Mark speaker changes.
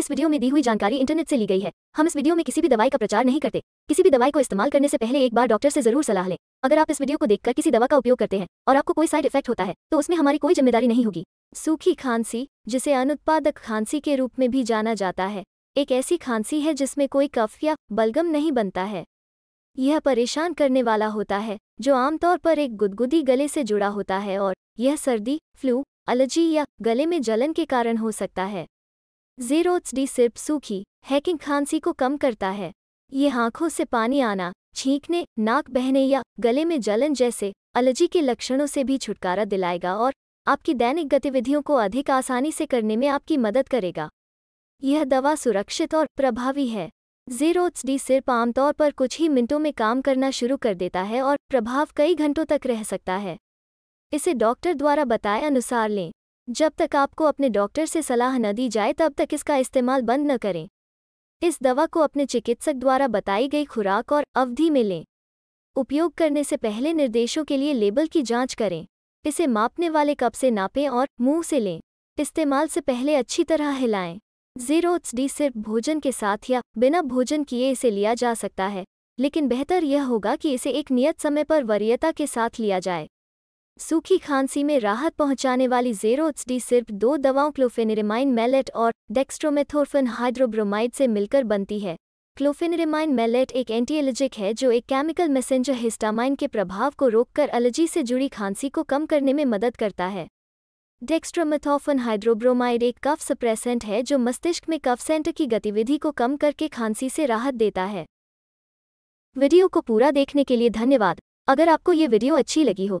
Speaker 1: इस वीडियो में दी हुई जानकारी इंटरनेट से ली गई है हम इस वीडियो में किसी भी दवाई का प्रचार नहीं करते किसी भी दवाई को इस्तेमाल करने से पहले एक बार डॉक्टर से जरूर सलाह लें अगर आप इस वीडियो को देखकर किसी दवा का उपयोग करते हैं और आपको कोई साइड इफेक्ट होता है तो उसमें हमारी कोई जिम्मेदारी नहीं होगी सूखी खांसी जिसे अनुत्पादक खांसी के रूप में भी जाना जाता है एक ऐसी खांसी है जिसमें कोई कफ या बलगम नहीं बनता है यह परेशान करने वाला होता है जो आमतौर पर एक गुदगुदी गले से जुड़ा होता है और यह सर्दी फ्लू एलर्जी या गले में जलन के कारण हो सकता है जीरोच डी सिर्फ सूखी हैकिंग खांसी को कम करता है ये आंखों से पानी आना छींकने नाक बहने या गले में जलन जैसे एलर्जी के लक्षणों से भी छुटकारा दिलाएगा और आपकी दैनिक गतिविधियों को अधिक आसानी से करने में आपकी मदद करेगा यह दवा सुरक्षित और प्रभावी है जीरोच डी सिर्फ आमतौर पर कुछ ही मिनटों में काम करना शुरू कर देता है और प्रभाव कई घंटों तक रह सकता है इसे डॉक्टर द्वारा बताए अनुसार लें जब तक आपको अपने डॉक्टर से सलाह न दी जाए तब तक इसका इस्तेमाल बंद न करें इस दवा को अपने चिकित्सक द्वारा बताई गई खुराक और अवधि में लें उपयोग करने से पहले निर्देशों के लिए लेबल की जांच करें इसे मापने वाले कप से नापें और मुंह से लें इस्तेमाल से पहले अच्छी तरह हिलाएं जीरोट्स डी सिर्फ भोजन के साथ या बिना भोजन किए इसे लिया जा सकता है लेकिन बेहतर यह होगा कि इसे एक नियत समय पर वरीयता के साथ लिया जाए सूखी खांसी में राहत पहुंचाने वाली जेरोट्स डी सिर्फ दो दवाओं क्लोफेनिरेमाइन मेलेट और डेक्स्ट्रोमेथोर्फन हाइड्रोब्रोमाइड से मिलकर बनती है क्लोफेनिरेमाइन मेलेट एक एंटी एलर्जिक है जो एक केमिकल मैसेंजर हिस्टामाइन के प्रभाव को रोककर एलर्जी से जुड़ी खांसी को कम करने में मदद करता है डेक्स्ट्रोमेथोफन हाइड्रोब्रोमाइड एक कफ सप्रेसेंट है जो मस्तिष्क में कफ सेंटर की गतिविधि को कम करके खांसी से राहत देता है वीडियो को पूरा देखने के लिए धन्यवाद अगर आपको ये वीडियो अच्छी लगी हो